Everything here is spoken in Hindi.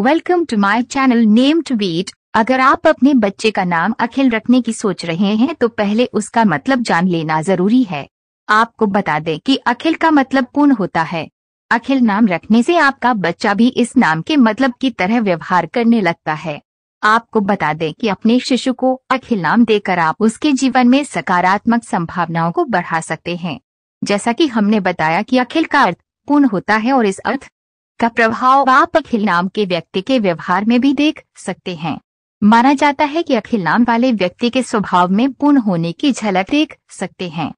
welcome to my channel name to beat अगर आप अपने बच्चे का नाम अखिल रखने की सोच रहे हैं तो पहले उसका मतलब जान लेना जरूरी है आपको बता दें कि अखिल का मतलब पूर्ण होता है अखिल नाम रखने से आपका बच्चा भी इस नाम के मतलब की तरह व्यवहार करने लगता है आपको बता दें कि अपने शिशु को अखिल नाम देकर आप उसके जीवन में सकारात्मक संभावनाओं को बढ़ा सकते हैं जैसा कि हमने बताया कि अखिल का अर्थ पूर्ण होता है और इस अर्थ का प्रभाव आप अखिल नाम के व्यक्ति के व्यवहार में भी देख सकते हैं माना जाता है कि अखिल नाम वाले व्यक्ति के स्वभाव में पूर्ण होने की झलक देख सकते हैं